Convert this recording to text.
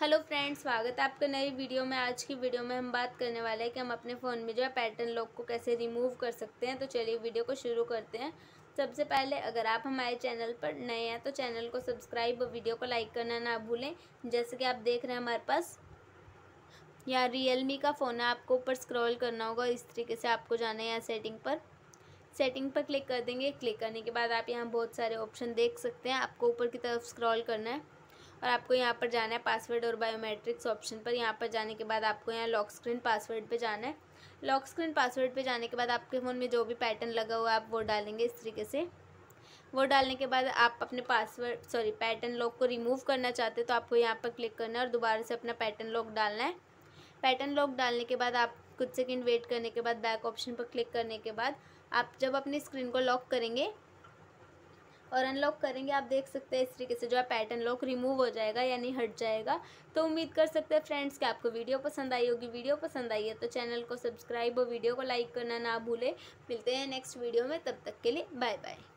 hello friends स्वागत है आपका नई वीडियो में आज की वीडियो में हम बात करने वाले हैं कि हम अपने फ़ोन में जो है पैटर्न लॉक को कैसे रिमूव कर सकते हैं तो चलिए वीडियो को शुरू करते हैं सबसे पहले अगर आप हमारे चैनल पर नए हैं तो चैनल को सब्सक्राइब और वीडियो को लाइक करना ना भूलें जैसे कि आप देख रहे हैं हमारे पास यहाँ रियल का फ़ोन है आपको ऊपर स्क्रॉल करना होगा इस तरीके से आपको जाना है यहाँ सेटिंग पर सेटिंग पर क्लिक कर देंगे क्लिक करने के बाद आप यहाँ बहुत सारे ऑप्शन देख सकते हैं आपको ऊपर की तरफ स्क्रॉल करना है और आपको यहाँ पर जाना है पासवर्ड और बायोमेट्रिक्स ऑप्शन पर यहाँ पर जाने के बाद आपको यहाँ लॉक स्क्रीन पासवर्ड पे जाना है लॉक स्क्रीन पासवर्ड पे जाने के बाद आपके फ़ोन में जो भी पैटर्न लगा हुआ है आप वो डालेंगे इस तरीके से वो डालने के बाद आप अपने पासवर्ड सॉरी पैटर्न लॉक को रिमूव करना चाहते हैं तो आपको यहाँ पर क्लिक करना है और दोबारा से अपना पैटर्न लॉक डालना है पैटर्न लॉक डालने के बाद आप कुछ सेकंड वेट करने के बाद बैक ऑप्शन पर क्लिक करने के बाद आप जब अपनी स्क्रीन को लॉक करेंगे और अनलॉक करेंगे आप देख सकते हैं इस तरीके से जो है पैटर्न लॉक रिमूव हो जाएगा यानी हट जाएगा तो उम्मीद कर सकते हैं फ्रेंड्स कि आपको वीडियो पसंद आई होगी वीडियो पसंद आई है तो चैनल को सब्सक्राइब और वीडियो को लाइक करना ना भूलें मिलते हैं नेक्स्ट वीडियो में तब तक के लिए बाय बाय